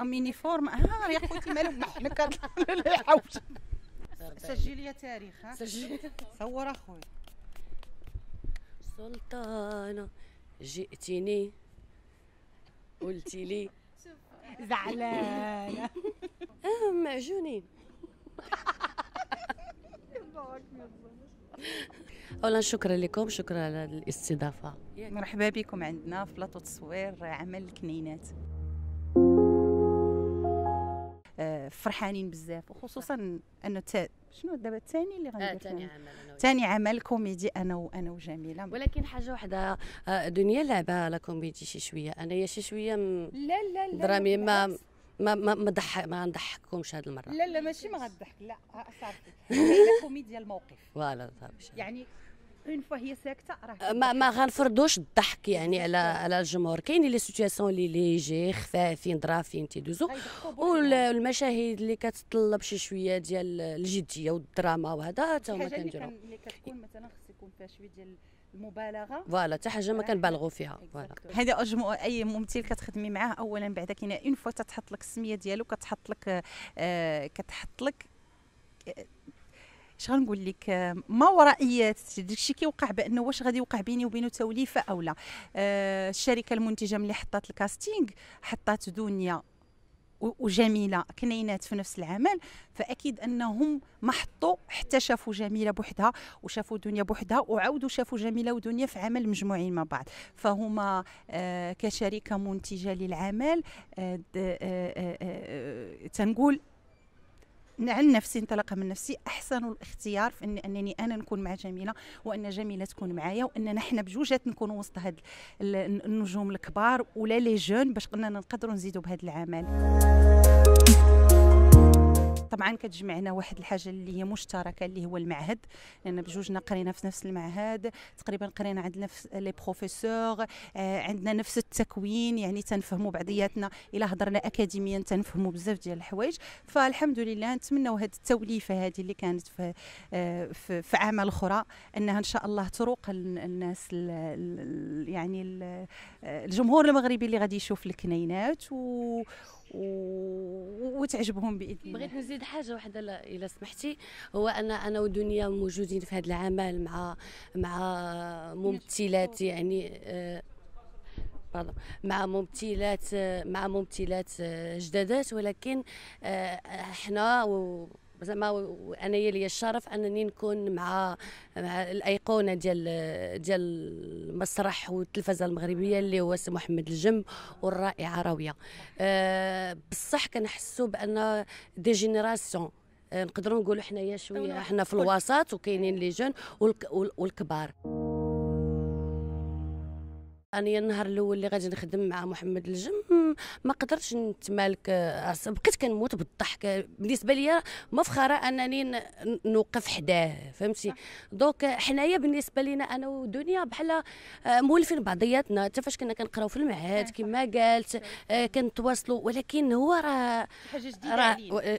اميني فورم اه يا خوتي مالو محنا كنطلعوا سجل لي تاريخ ها سجل صور اخويا سلطانه جئتني قلتي لي زعلانه اه معجونين اولا شكرا لكم شكرا على الاستضافه مرحبا بكم عندنا في بلاطو تصوير عمل الكنينات فرحانين بزاف وخصوصا انه شنو دابا الثاني اللي غندير آه ثاني عمل ثاني عمل كوميدي انا وانا وجميله ولكن حاجه وحده آه، دنيا لعبه على كوميدي شي شويه انا يا شي شويه م... لا لا لا درامي ما ما ما ما ضحك ما نضحككمش هذه المره لا لا ماشي ما غنضحك لا صافي هي كوميديا الموقف فوالا صافي يعني اون فوا هي ساكته راه ما, ما غنفرضوش الضحك يعني على على الجمهور كاين لي سيتياسيون اللي ليجي خفافين ظرافين تيدوزو والمشاهد اللي كتطلب شي شويه ديال الجديه والدراما وهذا حتى هما كنديروا اللي كتكون مثلا خص يكون فيها شويه ديال المبالغه فوالا حتى حاجه ما كنبالغوا فيها فوالا هذا اجمو اي ممثل كتخدمي معاه اولا بعدا كاين اون فوا تتحط لك السميه ديالو كتحط لك آه كتحط لك اش غنقول لك ما ورائيات داكشي كيوقع بانه واش غادي يوقع بيني وبينه توليفه او لا آه الشركه المنتجه ملي حطات الكاستينغ حطات دنيا وجميله كنينات في نفس العمل فاكيد انهم ما حطوا حتى شافوا جميله بوحدها وشافوا دنيا بوحدها وعاودوا شافوا جميله ودنيا في عمل مجموعين مع بعض فهما آه، كشركه منتجه للعمل آه، آه، تنقول عن نعم، نفسي انطلاقا من نفسي احسن الاختيار في إن انني انا نكون مع جميله وان جميله تكون معايا واننا حنا بجوجات نكونوا وسط هاد النجوم الكبار ولا لي جون باش قلنا نقدروا نزيدوا بهذا العمل طبعا كتجمعنا واحد الحاجه اللي هي مشتركه اللي هو المعهد لان بجوجنا قرينا في نفس المعهد تقريبا قرينا عند نفس لي بروفيسور آه عندنا نفس التكوين يعني تنفهموا بعضياتنا الا هضرنا اكاديميا تنفهموا بزاف ديال الحوايج فالحمد لله نتمنوا هاد التوليفه هذه اللي كانت في آه في, في اعمال اخرى انها ان شاء الله تروق الناس الـ يعني الـ آه، الجمهور المغربي اللي غادي يشوف الكنينات و وتعجبهم باذن الله بغيت نزيد حاجه واحده الا سمحتي هو انا انا ودنيا موجودين في هذا العمل مع مع ممثلات يعني آه مع ممثلات مع ممثلات جدادات ولكن آه احنا و زعما انا لي الشرف انني نكون مع مع الايقونه ديال ديال المسرح والتلفزه المغربيه اللي هو سي محمد الجم والرائعه راويه أه بصح كنحسوا بان دي جينيراسيون آه، نقدروا نقولوا حنايا شويه حنا في الوسط وكاينين لي جون والكبار اني النهار الاول اللي غادي نخدم مع محمد الجم ما قدرتش نتمالك بقيت كنموت بالضحك بالنسبه ليا مفخره انني نوقف حداه فهمتي دونك حنايا بالنسبه لينا انا ودنيا بحال آه، مولفين بعضياتنا حتى فاش كنا كنقراو في المعهد كما قالت آه، كنتواصلوا ولكن هو راه حاجه جديده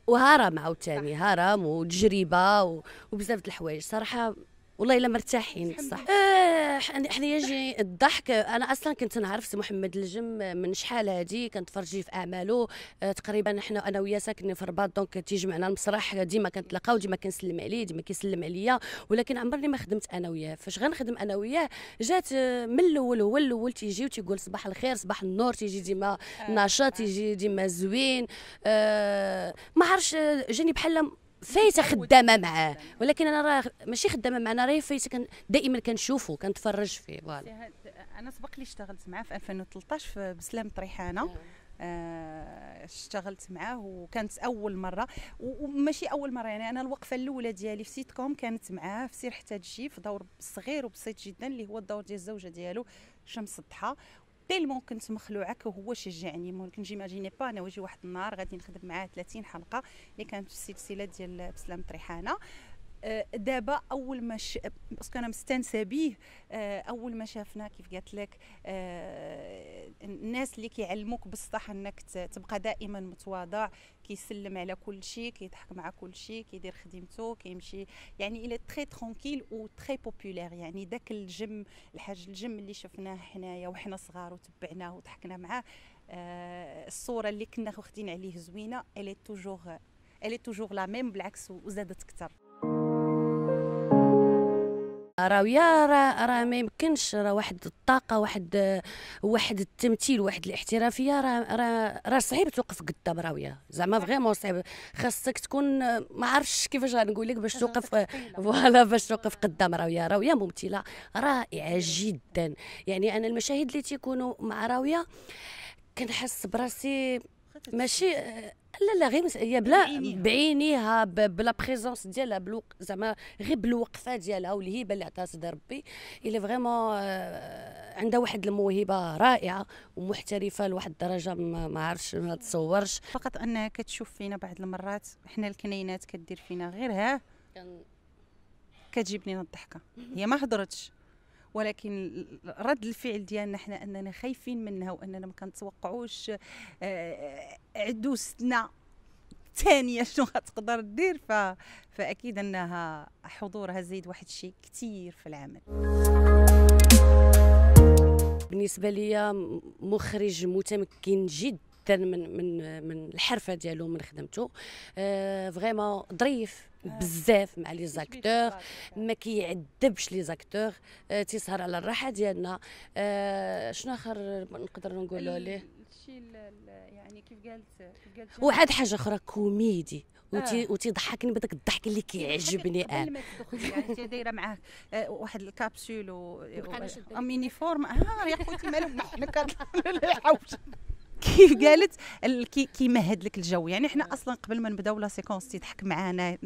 وهرم عاوتاني هرم وتجربه وبزاف د الحوايج صراحه والله الا مرتاحين بصح آه حنايا جي الضحك انا اصلا كنت نعرف سي محمد الجم من شحال هادي كنتفرجي في اعماله آه تقريبا حنا انا وياه ساكنين في الرباط دونك تيجمعنا المسرح ديما كنتلاقاو ديما كنسلم عليه ديما كيسلم عليا ولكن عمرني ما خدمت انا وياه فاش غنخدم انا وياه جات آه، من الاول هو الاول تيجي وتيقول صباح الخير صباح النور تيجي ديما آه، نشاط آه. تيجي ديما زوين آه ما عرفش جاني بحال فايته خدامه معاه ولكن انا راه ماشي خدامه معاه انا راه فايته كان دائما كنشوفه كنتفرج فيه فوالا انا سبق لي اشتغلت معاه في 2013 في بسلام طريحانه نعم. آه، اشتغلت معاه وكانت اول مره وماشي اول مره يعني انا الوقفه الاولى ديالي في سيت كوم كانت معاه في سير حتى تجي في دور صغير وبسيط جدا اللي هو الدور ديال الزوجه ديالو شمس الضحى تيلمون كنت مخلوعك وهو شجعني ما ممكن جيماجيني با انا واجي واحد النهار غادي نخدم معاه 30 حلقه اللي كانت في السلسله ديال بسلام طريحانه آه، دابا اول ما ش... باسكو انا مستانسه به آه، اول ما شافنا كيف قالت لك آه، الناس اللي كيعلموك بصح انك تبقى دائما متواضع كيسلم على كل شيء كيضحك مع كل شيء كيدير خدمته كيمشي يعني الى تري ترونكيل و تري بوبولير يعني داك الجم الحاج الجم اللي شفناه حنايا وحنا صغار وتبعناه وضحكنا معاه الصوره اللي كنا واخدين عليه زوينه الي توجور الي توجور لا ميم بالعكس وزادت اكثر راوية راه راه ما يمكنش راه واحد الطاقه واحد واحد التمثيل واحد الاحترافيه راه راه را صعيب توقف قدام راويه زعما فريمون صعيب خاصك تكون ما عرفتش كيفاش غنقول لك باش توقف فوالا باش توقف قدام راويه راويه ممثله رائعه جدا يعني انا المشاهد اللي تيكونوا مع راويه كنحس براسي ماشي لا لا غير هي بلا بعينيها بلا بريزونس ديالها بلوق زعما غير بالوقفه ديالها والهيبه اللي عطاها سيدي ربي الا فريمون آه، عندها واحد الموهبه رائعه ومحترفه لواحد الدرجه ما عرفتش ما تصورش فقط انها كتشوف فينا بعض المرات حنا الكنينات كدير فينا غير ها كان... كتجيبني الضحكه هي ما هضرتش ولكن رد الفعل ديالنا حنا اننا خايفين منها واننا ما كنتوقعوش آه، عدوستنا الثانيه شنو غتقدر دير ف... فاكيد انها حضورها زيد واحد الشيء كثير في العمل بالنسبه لي مخرج متمكن جدا جدا من من من الحرفه ديالو من خدمته آه، فريمون ظريف بزاف مع لي زاكتور ما كيعذبش لي زاكتور آه، تيسهر على الراحه ديالنا آه، شنو اخر نقدر نقولوا ليه يعني كيف قالت وعاد حاجه اخرى كوميدي وتي آه. وتضحكني بداك الضحك اللي كيعجبني انا قبل ما تدخلي يعني دايره معاه واحد الكابسول و, و... فورم اه يا خوتي مالو محنك الله كيف قالت كيمهد لك الجو يعني حنا اصلا قبل ما نبداو لا سيكونس تيضحك معانا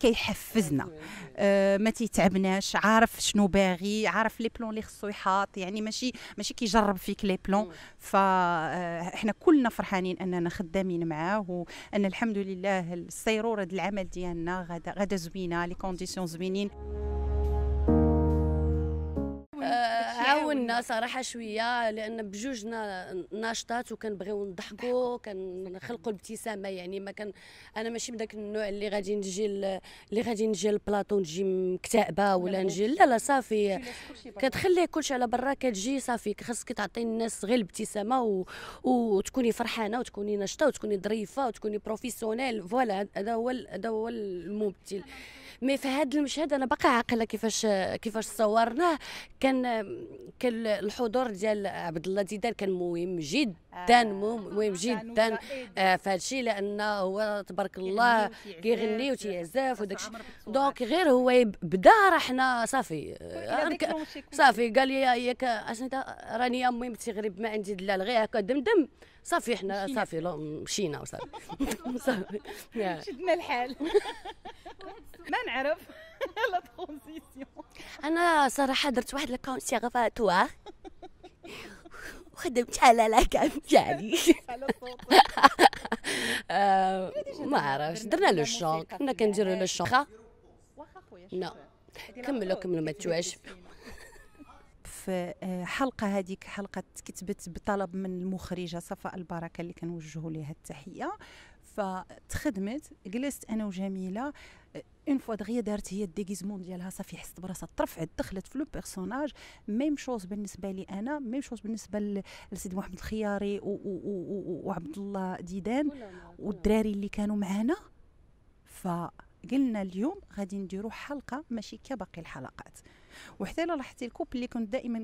كيحفزنا آه ما تيتعبناش عارف شنو باغي عارف لي بلون اللي خصو يحاط يعني ماشي ماشي كيجرب فيك لي بلون فاحنا آه، كلنا فرحانين اننا خدامين معاه وان الحمد لله السيروره ديال العمل ديالنا غدا غدا زوينه لي كونديسيون زوينين عاونا آه، صراحه شويه لان بجوجنا ناشطات وكنبغيو نضحكوا كنخلقوا الابتسامه يعني ما كان انا ماشي بداك النوع اللي غادي نجي اللي غادي نجي البلاطو نجي مكتئبه ولا نجي لا لا صافي كتخلي كلشي على برا كتجي صافي خاصك تعطي الناس غير الابتسامه و... وتكوني فرحانه وتكوني ناشطه وتكوني ظريفه وتكوني بروفيسيونيل فوالا هذا هو هذا هو الممثل مي في هذا المشهد انا باقي عاقله كيفاش كيفاش صورناه كان كان الحضور ديال عبد الله زيدان كان مهم جدا آه، جدا مهم جدا آه، فهادشي لان هو تبارك يعني الله كيغني وتيعزف وداك الشيء دونك غير هو بدا راه حنا صافي آه، صافي قال لي ياك اشنو راني امي تغرب ما عندي دلال غير هكا دمدم صافي حنا صافي مشينا وصافي شدنا الحال ما نعرف لا ترونزيسيون انا صراحه درت واحد لا كونسيرفاتوار وخدمت على العكام آه، يعني ما عرفتش درنا لو شون كنا كنديروا لو شون واخا خويا لا كملوا كملوا ما تواش في آه، حلقة هذيك حلقة كتبت بطلب من المخرجة صفاء البركة اللي كنوجهوا لها التحية فتخدمت جلست أنا وجميلة آه، اون فوا دغيا دارت هي الديغيزمون ديالها صافي حست براسها ترفعت دخلت في لو بيرسوناج ميم شوز بالنسبه لي انا ميم شوز بالنسبه لسيد محمد الخياري وعبد الله ديدان والدراري اللي كانوا معانا فقلنا اليوم غادي نديرو حلقه ماشي كباقي الحلقات وحتى لاحظتي الكوب اللي كنت دائما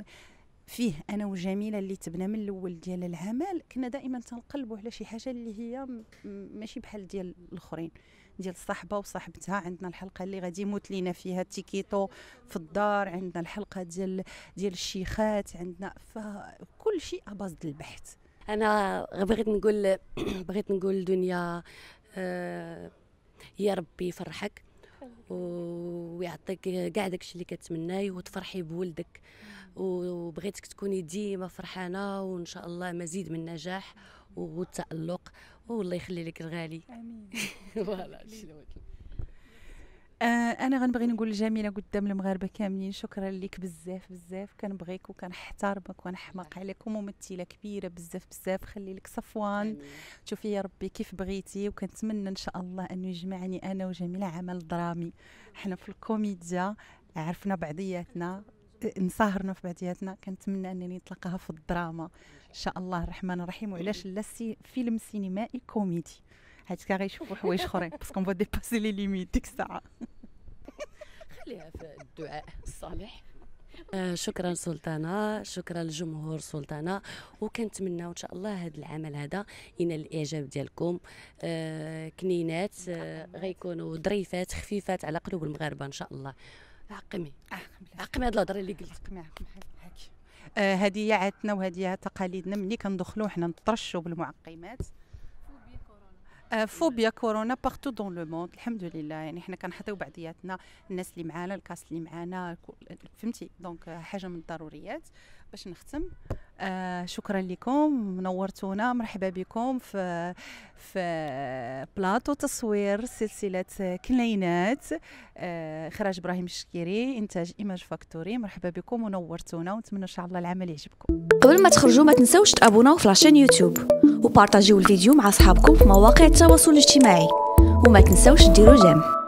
فيه انا وجميله اللي تبنى من الاول ديال العمل كنا دائما تنقلبوا على شي حاجه اللي هي ماشي بحال ديال الاخرين ديال الصحبه وصاحبتها عندنا الحلقه اللي غادي يموت لينا فيها تيكيتو في الدار عندنا الحلقه ديال ديال الشيخات عندنا فكل شيء اباز البحث انا بغيت نقول بغيت نقول دنيا آه يا ربي يفرحك و ويعطيك كاع داكشي اللي كتمناي وتفرحي بولدك وبغيتك تكوني ديما فرحانه وان شاء الله مزيد من النجاح والتالق والله يخلي لك الغالي امين فوالا آه انا غنبغي نقول الجميله قدام المغاربه كاملين شكرا لك بزاف بزاف كنبغيك وكنحتارمك ونحمق عليك وممثله كبيره بزاف بزاف خلي لك صفوان شوفي يا ربي كيف بغيتي وكنتمنى ان شاء الله انه يجمعني انا وجميله عمل درامي حنا في الكوميديا عرفنا بعضياتنا نسهرنا في بعضياتنا كنتمنى انني نطلقها في الدراما ان شاء الله الرحمن الرحيم وعلاش لا فيلم سينمائي كوميدي حيت كيشوفوا حوايج اخرين باسكو اون ديباسي لي ليميت ديك الساعه خليها في الدعاء الصالح آه شكرا سلطانة شكرا للجمهور سلطانة وكنتمناو إن شاء الله هذا العمل هذا ينال الإعجاب ديالكم آه كنينات آه نعم. غيكونوا ظريفات خفيفات على قلوب المغاربة إن شاء الله عقمي عقمي هذه الهضره اللي قلت عقمي عقمي هذه آه، هي عادتنا وهذه هي تقاليدنا ملي كندخلوا حنا نترشوا بالمعقمات آه، فوبيا كورونا بارتو دون لو موند الحمد لله يعني حنا كنحطيو بعضياتنا الناس اللي معانا الكاس اللي معانا فهمتي دونك آه، حاجه من الضروريات باش نختم آه، شكرا لكم نورتونا مرحبا بكم في في بلاطو تصوير سلسله كلينات آه، اخراج ابراهيم الشكيري انتاج ايماج فاكتوري مرحبا بكم ونورتونا ونتمنى ان شاء الله العمل يعجبكم قبل ما تخرجوا ما تنساوش تابوناو في لاشين يوتيوب وبارطاجيو الفيديو مع اصحابكم في مواقع التواصل الاجتماعي وما تنساوش ديروا جيم